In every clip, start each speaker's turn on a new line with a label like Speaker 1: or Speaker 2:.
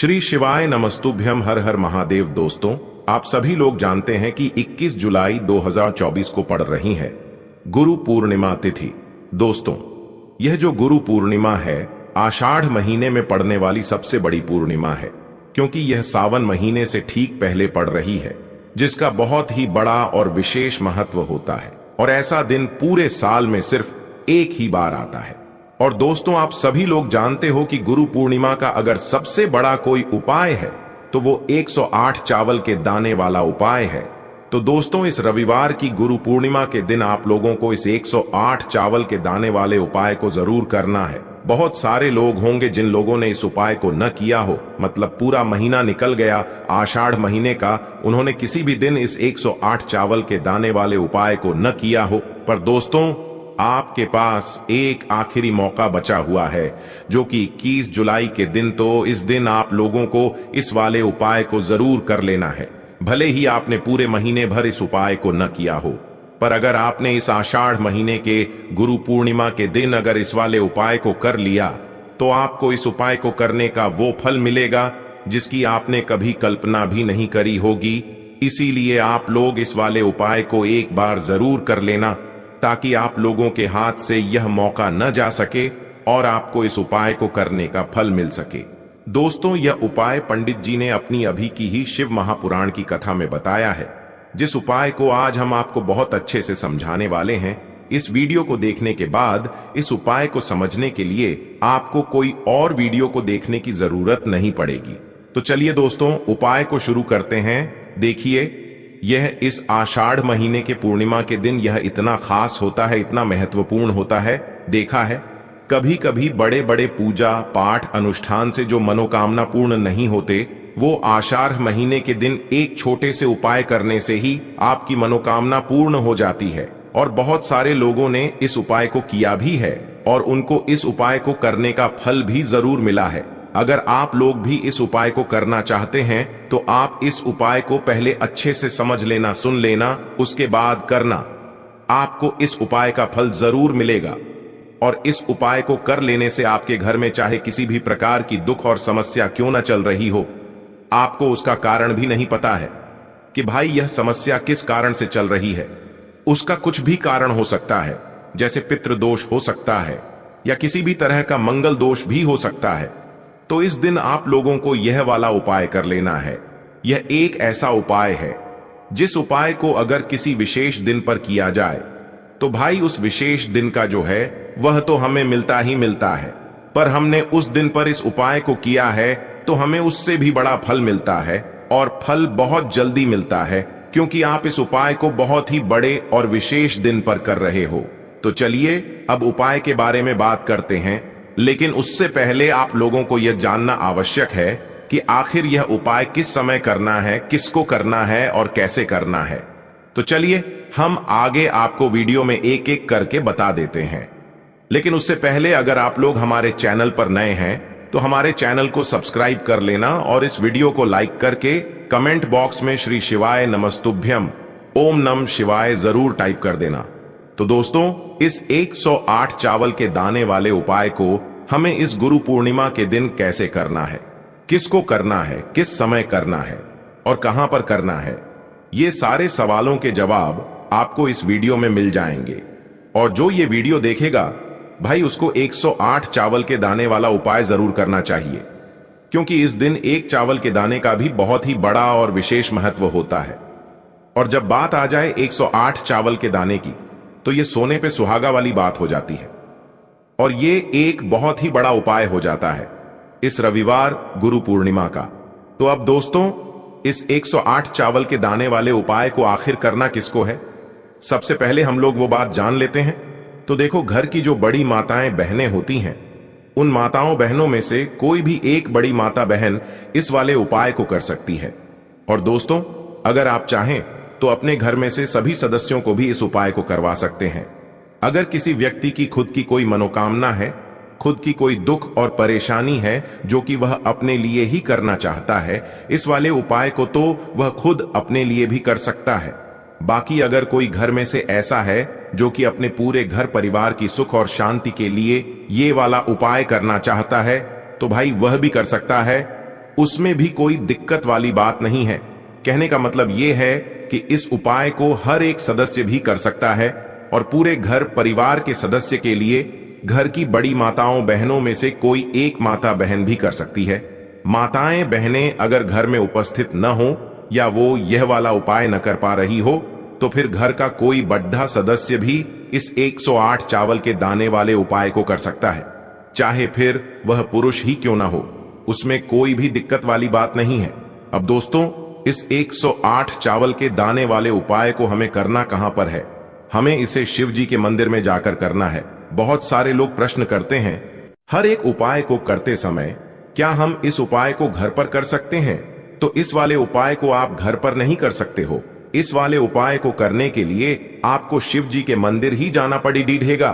Speaker 1: श्री शिवाय नमस्तुभ्यम हर हर महादेव दोस्तों आप सभी लोग जानते हैं कि 21 जुलाई 2024 को पड़ रही है गुरु पूर्णिमा तिथि दोस्तों यह जो गुरु पूर्णिमा है आषाढ़ महीने में पड़ने वाली सबसे बड़ी पूर्णिमा है क्योंकि यह सावन महीने से ठीक पहले पड़ रही है जिसका बहुत ही बड़ा और विशेष महत्व होता है और ऐसा दिन पूरे साल में सिर्फ एक ही बार आता है और दोस्तों आप सभी लोग जानते हो कि गुरु पूर्णिमा का अगर सबसे बड़ा कोई उपाय है तो वो 108 चावल के दाने वाला उपाय है तो दोस्तों इस रविवार की गुरु पूर्णिमा के दिन आप लोगों को इस 108 चावल के दाने वाले उपाय को जरूर करना है बहुत सारे लोग होंगे जिन लोगों ने इस उपाय को न किया हो मतलब पूरा महीना निकल गया आषाढ़ महीने का उन्होंने किसी भी दिन इस 108 चावल के दाने वाले उपाय को न किया हो पर दोस्तों आपके पास एक आखिरी मौका बचा हुआ है जो कि 21 जुलाई के दिन तो इस दिन आप लोगों को इस वाले उपाय को जरूर कर लेना है भले ही आपने पूरे महीने भर इस उपाय को न किया हो पर अगर आपने इस आषाढ़ महीने के गुरु पूर्णिमा के दिन अगर इस वाले उपाय को कर लिया तो आपको इस उपाय को करने का वो फल मिलेगा जिसकी आपने कभी कल्पना भी नहीं करी होगी इसीलिए आप लोग इस वाले उपाय को एक बार जरूर कर लेना ताकि आप लोगों के हाथ से यह मौका न जा सके और आपको इस उपाय को करने का फल मिल सके दोस्तों यह उपाय पंडित जी ने अपनी अभी की ही शिव महापुराण की कथा में बताया है जिस उपाय को आज हम आपको बहुत अच्छे से समझाने वाले हैं इस वीडियो को देखने के बाद इस उपाय को समझने के लिए आपको कोई और वीडियो को देखने की जरूरत नहीं पड़ेगी तो चलिए दोस्तों उपाय को शुरू करते हैं देखिए यह इस आषाढ़ महीने के पूर्णिमा के दिन यह इतना खास होता है इतना महत्वपूर्ण होता है देखा है कभी कभी बड़े बड़े पूजा पाठ अनुष्ठान से जो मनोकामना पूर्ण नहीं होते वो आषाढ़ महीने के दिन एक छोटे से उपाय करने से ही आपकी मनोकामना पूर्ण हो जाती है और बहुत सारे लोगों ने इस उपाय को किया भी है और उनको इस उपाय को करने का फल भी जरूर मिला है अगर आप लोग भी इस उपाय को करना चाहते हैं तो आप इस उपाय को पहले अच्छे से समझ लेना सुन लेना उसके बाद करना आपको इस उपाय का फल जरूर मिलेगा और इस उपाय को कर लेने से आपके घर में चाहे किसी भी प्रकार की दुख और समस्या क्यों ना चल रही हो आपको उसका कारण भी नहीं पता है कि भाई यह समस्या किस कारण से चल रही है उसका कुछ भी कारण हो सकता है जैसे पितृदोष हो सकता है या किसी भी तरह का मंगल दोष भी हो सकता है तो इस दिन आप लोगों को यह वाला उपाय कर लेना है यह एक ऐसा उपाय है जिस उपाय को अगर किसी विशेष दिन पर किया जाए तो भाई उस विशेष दिन का जो है वह तो हमें मिलता ही मिलता है पर हमने उस दिन पर इस उपाय को किया है तो हमें उससे भी बड़ा फल मिलता है और फल बहुत जल्दी मिलता है क्योंकि आप इस उपाय को बहुत ही बड़े और विशेष दिन पर कर रहे हो तो चलिए अब उपाय के बारे में बात करते हैं लेकिन उससे पहले आप लोगों को यह जानना आवश्यक है कि आखिर यह उपाय किस समय करना है किसको करना है और कैसे करना है तो चलिए हम आगे आपको वीडियो में एक एक करके बता देते हैं लेकिन उससे पहले अगर आप लोग हमारे चैनल पर नए हैं तो हमारे चैनल को सब्सक्राइब कर लेना और इस वीडियो को लाइक करके कमेंट बॉक्स में श्री शिवाय नमस्तुभ्यम ओम नम शिवाय जरूर टाइप कर देना तो दोस्तों इस 108 चावल के दाने वाले उपाय को हमें इस गुरु पूर्णिमा के दिन कैसे करना है किसको करना है किस समय करना है और कहां पर करना है ये सारे सवालों के जवाब आपको इस वीडियो में मिल जाएंगे और जो ये वीडियो देखेगा भाई उसको 108 चावल के दाने वाला उपाय जरूर करना चाहिए क्योंकि इस दिन एक चावल के दाने का भी बहुत ही बड़ा और विशेष महत्व होता है और जब बात आ जाए 108 चावल के दाने की तो ये सोने पे सुहागा वाली बात हो जाती है और ये एक बहुत ही बड़ा उपाय हो जाता है इस रविवार गुरु पूर्णिमा का तो अब दोस्तों इस 108 चावल के दाने वाले उपाय को आखिर करना किसको है सबसे पहले हम लोग वो बात जान लेते हैं तो देखो घर की जो बड़ी माताएं बहने होती हैं उन माताओं बहनों में से कोई भी एक बड़ी माता बहन इस वाले उपाय को कर सकती है और दोस्तों अगर आप चाहें तो अपने घर में से सभी सदस्यों को भी इस उपाय को करवा सकते हैं अगर किसी व्यक्ति की खुद की कोई मनोकामना है खुद की कोई दुख और परेशानी है जो कि वह अपने लिए ही करना चाहता है इस वाले उपाय को तो वह खुद अपने लिए भी कर सकता है बाकी अगर कोई घर में से ऐसा है जो कि अपने पूरे घर परिवार की सुख और शांति के लिए ये वाला उपाय करना चाहता है तो भाई वह भी कर सकता है उसमें भी कोई दिक्कत वाली बात नहीं है कहने का मतलब यह है कि इस उपाय को हर एक सदस्य भी कर सकता है और पूरे घर परिवार के सदस्य के लिए घर की बड़ी माताओं बहनों में से कोई एक माता बहन भी कर सकती है माताएं बहनें अगर घर में उपस्थित न हो या वो यह वाला उपाय न कर पा रही हो तो फिर घर का कोई बड्ढा सदस्य भी इस 108 चावल के दाने वाले उपाय को कर सकता है चाहे फिर वह पुरुष ही क्यों ना हो उसमें कोई भी दिक्कत वाली बात नहीं है अब दोस्तों इस 108 चावल के दाने वाले उपाय को हमें करना कहां पर है हमें इसे शिव जी के मंदिर में जाकर करना है बहुत सारे लोग प्रश्न करते हैं हर एक उपाय को करते समय क्या हम इस उपाय को घर पर कर सकते हैं तो इस वाले उपाय को आप घर पर नहीं कर सकते हो इस वाले उपाय को करने के लिए आपको शिव जी के मंदिर ही जाना पड़ी डीढ़ेगा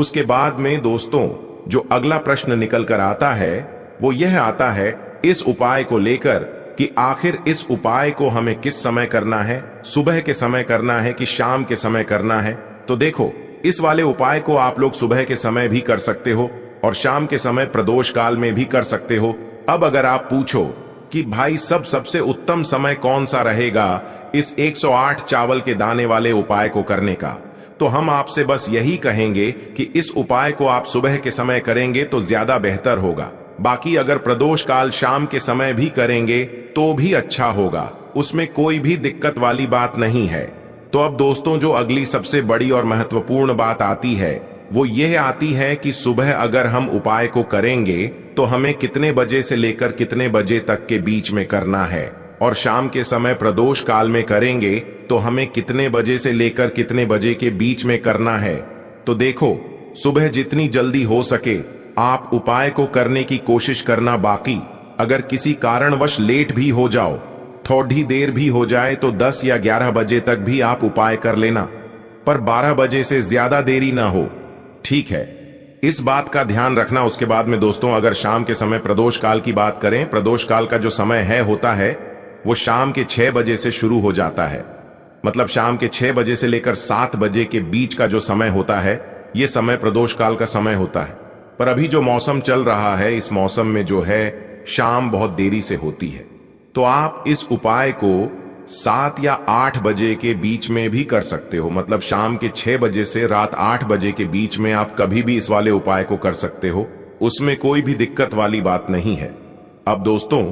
Speaker 1: उसके बाद में दोस्तों जो अगला प्रश्न निकल कर आता है वो यह आता है इस उपाय को लेकर कि आखिर इस उपाय को हमें किस समय करना है सुबह के समय करना है कि शाम के समय करना है तो देखो इस वाले उपाय को आप लोग सुबह के समय भी कर सकते हो और शाम के समय प्रदोष काल में भी कर सकते हो अब अगर आप पूछो कि भाई सब सबसे उत्तम समय कौन सा रहेगा इस 108 चावल के दाने वाले उपाय को करने का तो हम आपसे बस यही कहेंगे कि इस उपाय को आप सुबह के समय करेंगे तो ज्यादा बेहतर होगा बाकी अगर प्रदोष काल शाम के समय भी करेंगे तो भी अच्छा होगा उसमें कोई भी दिक्कत वाली बात नहीं है तो अब दोस्तों जो अगली सबसे बड़ी और महत्वपूर्ण बात आती है वो ये आती है कि सुबह अगर हम उपाय को करेंगे तो हमें कितने बजे से लेकर कितने बजे तक के बीच में करना है और शाम के समय प्रदोष काल में करेंगे तो हमें कितने बजे से लेकर कितने बजे के बीच में करना है तो देखो सुबह जितनी जल्दी हो सके आप उपाय को करने की कोशिश करना बाकी अगर किसी कारणवश लेट भी हो जाओ थोड़ी देर भी हो जाए तो 10 या 11 बजे तक भी आप उपाय कर लेना पर 12 बजे से ज्यादा देरी ना हो ठीक है इस बात का ध्यान रखना उसके बाद में दोस्तों अगर शाम के समय प्रदोष काल की बात करें प्रदोष काल का जो समय है होता है वो शाम के छह बजे से शुरू हो जाता है मतलब शाम के छह बजे से लेकर सात बजे के बीच का जो समय होता है ये समय प्रदोष काल का समय होता है पर अभी जो मौसम चल रहा है इस मौसम में जो है शाम बहुत देरी से होती है तो आप इस उपाय को सात या आठ बजे के बीच में भी कर सकते हो मतलब शाम के छह बजे से रात आठ बजे के बीच में आप कभी भी इस वाले उपाय को कर सकते हो उसमें कोई भी दिक्कत वाली बात नहीं है अब दोस्तों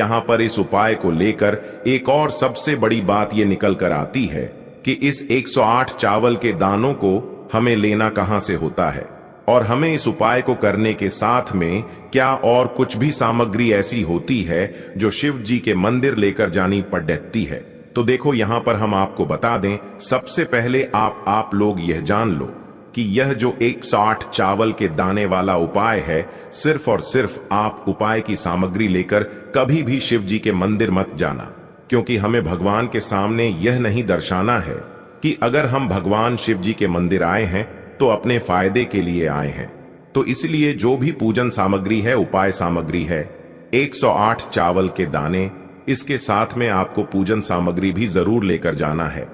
Speaker 1: यहां पर इस उपाय को लेकर एक और सबसे बड़ी बात यह निकल कर आती है कि इस 108 चावल के दानों को हमें लेना कहां से होता है और हमें इस उपाय को करने के साथ में क्या और कुछ भी सामग्री ऐसी होती है जो शिव जी के मंदिर लेकर जानी पड़ती है तो देखो यहाँ पर हम आपको बता दें सबसे पहले आप आप लोग यह जान लो कि यह जो एक साठ चावल के दाने वाला उपाय है सिर्फ और सिर्फ आप उपाय की सामग्री लेकर कभी भी शिव जी के मंदिर मत जाना क्योंकि हमें भगवान के सामने यह नहीं दर्शाना है कि अगर हम भगवान शिव जी के मंदिर आए हैं तो अपने फायदे के लिए आए हैं तो इसलिए जो भी पूजन सामग्री है उपाय सामग्री है 108 चावल के दाने इसके साथ में आपको पूजन सामग्री भी जरूर लेकर जाना है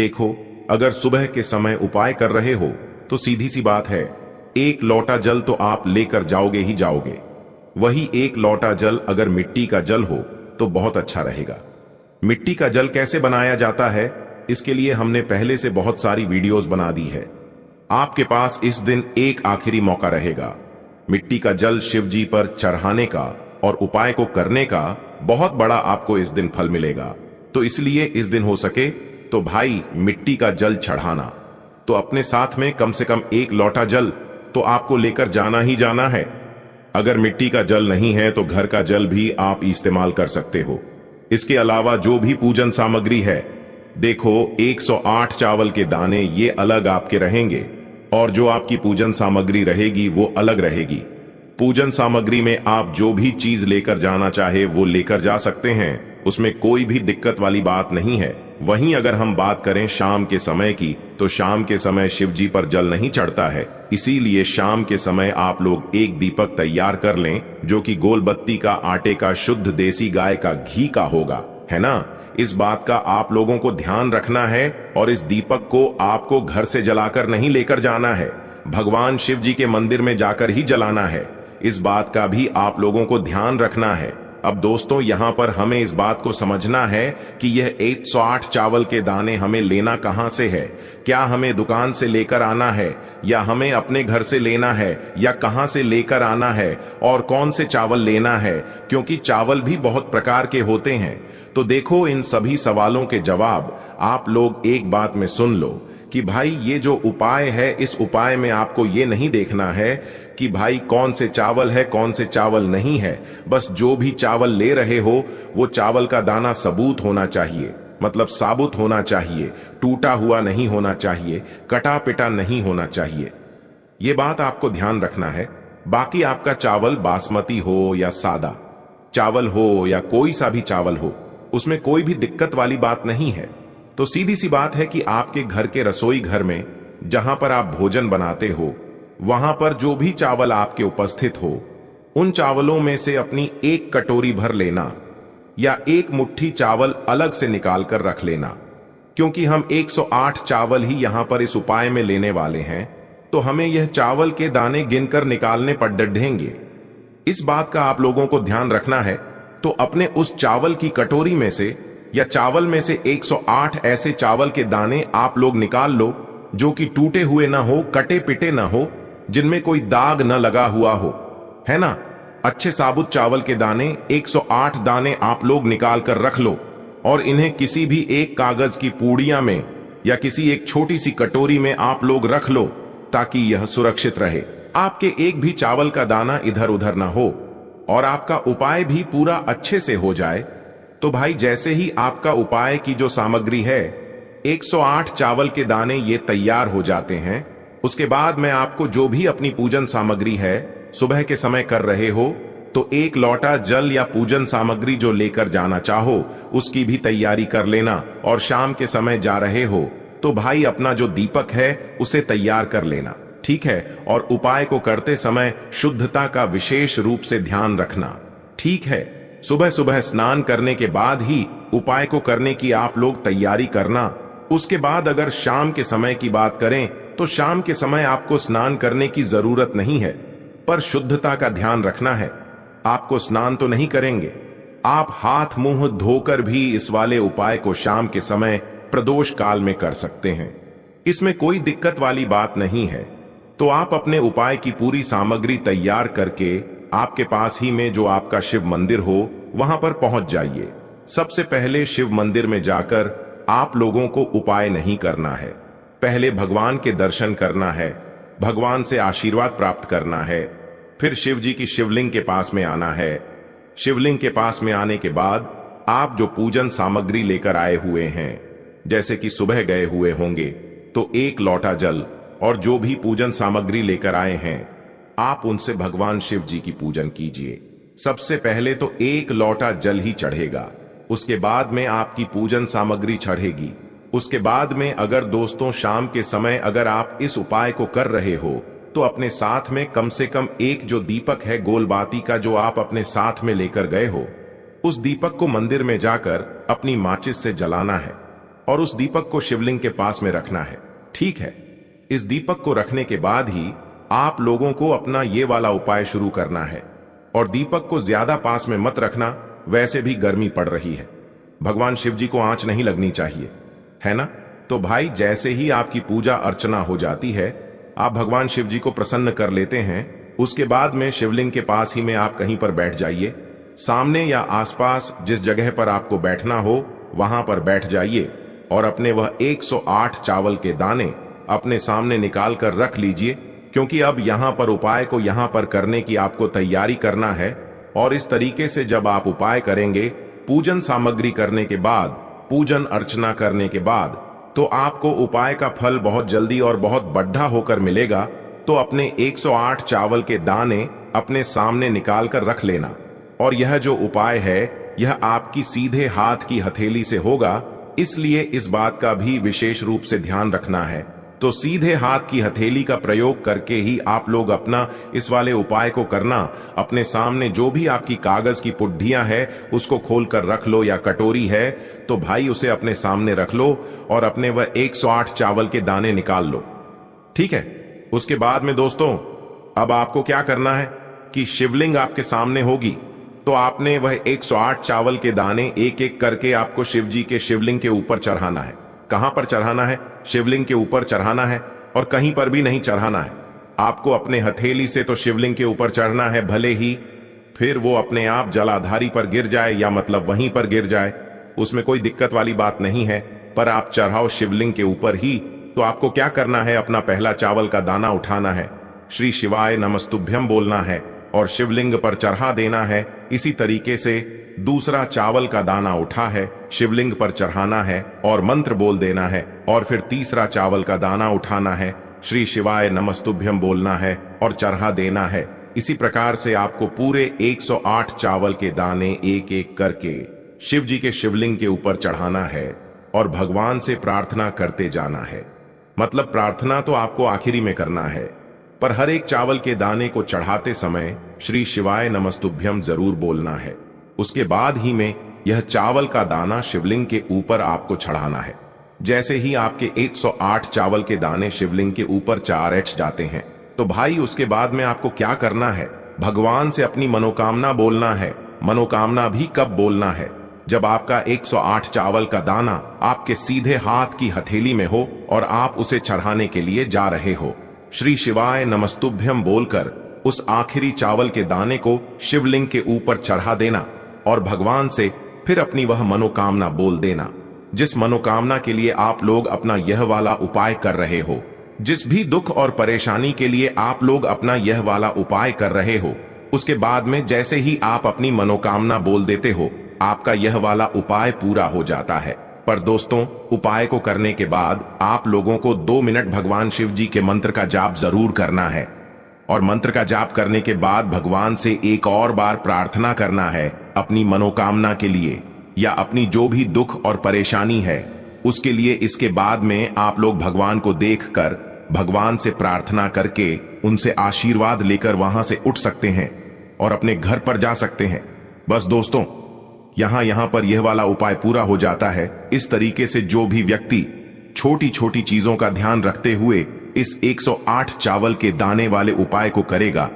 Speaker 1: देखो अगर सुबह के समय उपाय कर रहे हो तो सीधी सी बात है एक लोटा जल तो आप लेकर जाओगे ही जाओगे वही एक लोटा जल अगर मिट्टी का जल हो तो बहुत अच्छा रहेगा मिट्टी का जल कैसे बनाया जाता है इसके लिए हमने पहले से बहुत सारी वीडियोस बना दी है आपके पास इस दिन एक आखिरी मौका रहेगा मिट्टी का जल शिव जी पर चढ़ाने का और उपाय को करने का बहुत बड़ा आपको इस दिन फल मिलेगा तो इसलिए इस दिन हो सके तो भाई मिट्टी का जल चढ़ाना तो अपने साथ में कम से कम एक लौटा जल तो आपको लेकर जाना ही जाना है अगर मिट्टी का जल नहीं है तो घर का जल भी आप इस्तेमाल कर सकते हो इसके अलावा जो भी पूजन सामग्री है देखो 108 चावल के दाने ये अलग आपके रहेंगे और जो आपकी पूजन सामग्री रहेगी वो अलग रहेगी पूजन सामग्री में आप जो भी चीज लेकर जाना चाहे वो लेकर जा सकते हैं उसमें कोई भी दिक्कत वाली बात नहीं है वहीं अगर हम बात करें शाम के समय की तो शाम के समय शिवजी पर जल नहीं चढ़ता है इसीलिए शाम के समय आप लोग एक दीपक तैयार कर लें जो कि गोलबत्ती का आटे का शुद्ध देसी गाय का घी का होगा है ना इस बात का आप लोगों को ध्यान रखना है और इस दीपक को आपको घर से जलाकर नहीं लेकर जाना है भगवान शिव जी के मंदिर में जाकर ही जलाना है इस बात का भी आप लोगों को ध्यान रखना है अब दोस्तों यहाँ पर हमें इस बात को समझना है कि यह 108 चावल के दाने हमें लेना कहाँ से है क्या हमें दुकान से लेकर आना है या हमें अपने घर से लेना है या कहाँ से लेकर आना है और कौन से चावल लेना है क्योंकि चावल भी बहुत प्रकार के होते हैं तो देखो इन सभी सवालों के जवाब आप लोग एक बात में सुन लो कि भाई ये जो उपाय है इस उपाय में आपको ये नहीं देखना है कि भाई कौन से चावल है कौन से चावल नहीं है बस जो भी चावल ले रहे हो वो चावल का दाना सबूत होना चाहिए मतलब साबुत होना चाहिए टूटा हुआ नहीं होना चाहिए कटा पिटा नहीं होना चाहिए ये बात आपको ध्यान रखना है बाकी आपका चावल बासमती हो या सादा चावल हो या कोई सा भी चावल हो उसमें कोई भी दिक्कत वाली बात नहीं है तो सीधी सी बात है कि आपके घर के रसोई घर में जहां पर आप भोजन बनाते हो वहां पर जो भी चावल आपके उपस्थित हो उन चावलों में से अपनी एक कटोरी भर लेना या एक मुट्ठी चावल अलग से निकाल कर रख लेना क्योंकि हम 108 चावल ही यहां पर इस उपाय में लेने वाले हैं तो हमें यह चावल के दाने गिनकर निकालने पर डेंगे इस बात का आप लोगों को ध्यान रखना है तो अपने उस चावल की कटोरी में से या चावल में से 108 ऐसे चावल के दाने आप लोग निकाल लो जो कि टूटे हुए ना हो कटे पिटे ना हो जिनमें कोई दाग न लगा हुआ हो है ना अच्छे साबुत चावल के दाने 108 दाने आप लोग निकाल कर रख लो और इन्हें किसी भी एक कागज की पूड़िया में या किसी एक छोटी सी कटोरी में आप लोग रख लो ताकि यह सुरक्षित रहे आपके एक भी चावल का दाना इधर उधर ना हो और आपका उपाय भी पूरा अच्छे से हो जाए तो भाई जैसे ही आपका उपाय की जो सामग्री है 108 चावल के दाने ये तैयार हो जाते हैं उसके बाद मैं आपको जो भी अपनी पूजन सामग्री है सुबह के समय कर रहे हो तो एक लौटा जल या पूजन सामग्री जो लेकर जाना चाहो उसकी भी तैयारी कर लेना और शाम के समय जा रहे हो तो भाई अपना जो दीपक है उसे तैयार कर लेना ठीक है और उपाय को करते समय शुद्धता का विशेष रूप से ध्यान रखना ठीक है सुबह सुबह स्नान करने के बाद ही उपाय को करने की आप लोग तैयारी करना उसके बाद अगर शाम के समय की बात करें तो शाम के समय आपको स्नान करने की जरूरत नहीं है पर शुद्धता का ध्यान रखना है आपको स्नान तो नहीं करेंगे आप हाथ मुंह धोकर भी इस वाले उपाय को शाम के समय प्रदोष काल में कर सकते हैं इसमें कोई दिक्कत वाली बात नहीं है तो आप अपने उपाय की पूरी सामग्री तैयार करके आपके पास ही में जो आपका शिव मंदिर हो वहां पर पहुंच जाइए सबसे पहले शिव मंदिर में जाकर आप लोगों को उपाय नहीं करना है पहले भगवान के दर्शन करना है भगवान से आशीर्वाद प्राप्त करना है फिर शिव जी की शिवलिंग के पास में आना है शिवलिंग के पास में आने के बाद आप जो पूजन सामग्री लेकर आए हुए हैं जैसे कि सुबह गए हुए होंगे तो एक लौटा जल और जो भी पूजन सामग्री लेकर आए हैं आप उनसे भगवान शिव जी की पूजन कीजिए सबसे पहले तो एक लौटा जल ही चढ़ेगा उसके बाद में आपकी पूजन सामग्री चढ़ेगी उसके बाद में अगर दोस्तों शाम के समय अगर आप इस उपाय को कर रहे हो तो अपने साथ में कम से कम एक जो दीपक है गोलबाती का जो आप अपने साथ में लेकर गए हो उस दीपक को मंदिर में जाकर अपनी माचिस से जलाना है और उस दीपक को शिवलिंग के पास में रखना है ठीक है इस दीपक को रखने के बाद ही आप लोगों को अपना ये वाला उपाय शुरू करना है और दीपक को ज्यादा पास में मत रखना वैसे भी गर्मी पड़ रही है भगवान शिव जी को आंच नहीं लगनी चाहिए है ना तो भाई जैसे ही आपकी पूजा अर्चना हो जाती है आप भगवान शिव जी को प्रसन्न कर लेते हैं उसके बाद में शिवलिंग के पास ही में आप कहीं पर बैठ जाइए सामने या आसपास जिस जगह पर आपको बैठना हो वहां पर बैठ जाइए और अपने वह 108 चावल के दाने अपने सामने निकाल कर रख लीजिए क्योंकि अब यहाँ पर उपाय को यहाँ पर करने की आपको तैयारी करना है और इस तरीके से जब आप उपाय करेंगे पूजन सामग्री करने के बाद पूजन अर्चना करने के बाद तो आपको उपाय का फल बहुत जल्दी और बहुत बड्ढा होकर मिलेगा तो अपने 108 चावल के दाने अपने सामने निकाल कर रख लेना और यह जो उपाय है यह आपकी सीधे हाथ की हथेली से होगा इसलिए इस बात का भी विशेष रूप से ध्यान रखना है तो सीधे हाथ की हथेली का प्रयोग करके ही आप लोग अपना इस वाले उपाय को करना अपने सामने जो भी आपकी कागज की पुड्ढियां है उसको खोलकर रख लो या कटोरी है तो भाई उसे अपने सामने रख लो और अपने वह 108 चावल के दाने निकाल लो ठीक है उसके बाद में दोस्तों अब आपको क्या करना है कि शिवलिंग आपके सामने होगी तो आपने वह एक चावल के दाने एक एक करके आपको शिव के शिवलिंग के ऊपर चढ़ाना है कहां पर चढ़ाना है शिवलिंग के ऊपर चढ़ाना है और कहीं पर भी नहीं चढ़ाना है आपको अपने हथेली से तो शिवलिंग के ऊपर चढ़ना है भले ही फिर वो अपने आप जलाधारी पर गिर जाए या मतलब वहीं पर गिर जाए उसमें कोई दिक्कत वाली बात नहीं है पर आप चढ़ाओ शिवलिंग के ऊपर ही तो आपको क्या करना है अपना पहला चावल का दाना उठाना है श्री शिवाय नमस्तुभ्यम बोलना है और शिवलिंग पर चढ़ा देना है इसी तरीके से दूसरा चावल का दाना उठा है शिवलिंग पर चढ़ाना है और मंत्र बोल देना है और फिर तीसरा चावल का दाना उठाना है श्री शिवाय नमस्तुभ्यम बोलना है और चढ़ा देना है इसी प्रकार से आपको पूरे 108 चावल के दाने एक एक करके शिव जी के शिवलिंग के ऊपर चढ़ाना है और भगवान से प्रार्थना करते जाना है मतलब प्रार्थना तो आपको आखिरी में करना है पर हर एक चावल के दाने को चढ़ाते समय श्री शिवाय नमस्तुभ्यम जरूर बोलना है उसके बाद ही में यह चावल का दाना शिवलिंग के ऊपर आपको चढ़ाना है जैसे ही आपके 108 चावल के दाने शिवलिंग के ऊपर चार एच जाते हैं तो भाई उसके बाद में आपको क्या करना है भगवान से अपनी मनोकामना बोलना है मनोकामना भी कब बोलना है जब आपका 108 चावल का दाना आपके सीधे हाथ की हथेली में हो और आप उसे चढ़ाने के लिए जा रहे हो श्री शिवाय नमस्तुभ्यम बोलकर उस आखिरी चावल के दाने को शिवलिंग के ऊपर चढ़ा देना और भगवान से फिर अपनी वह मनोकामना बोल देना जिस मनोकामना के लिए आप लोग अपना यह वाला उपाय कर रहे हो जिस भी दुख और परेशानी के लिए आप लोग अपना यह वाला उपाय कर रहे हो उसके बाद में जैसे ही आप अपनी मनोकामना बोल देते हो आपका यह वाला उपाय पूरा हो जाता है पर दोस्तों उपाय को करने के बाद आप लोगों को दो मिनट भगवान शिव जी के मंत्र का जाप जरूर करना है और मंत्र का जाप करने के बाद भगवान से एक और बार प्रार्थना करना है अपनी मनोकामना के लिए या अपनी जो भी दुख और परेशानी है उसके लिए इसके बाद में आप लोग भगवान को देखकर भगवान से प्रार्थना करके उनसे आशीर्वाद लेकर वहां से उठ सकते हैं और अपने घर पर जा सकते हैं बस दोस्तों यहां यहां पर यह वाला उपाय पूरा हो जाता है इस तरीके से जो भी व्यक्ति छोटी छोटी चीजों का ध्यान रखते हुए इस 108 चावल के दाने वाले उपाय को करेगा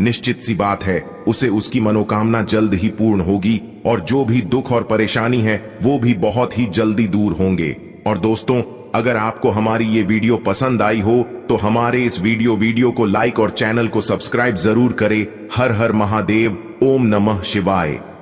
Speaker 1: निश्चित सी बात है उसे उसकी मनोकामना जल्द ही पूर्ण होगी और जो भी दुख और परेशानी है वो भी बहुत ही जल्दी दूर होंगे और दोस्तों अगर आपको हमारी ये वीडियो पसंद आई हो तो हमारे इस वीडियो वीडियो को लाइक और चैनल को सब्सक्राइब जरूर करें हर हर महादेव ओम नमः शिवाय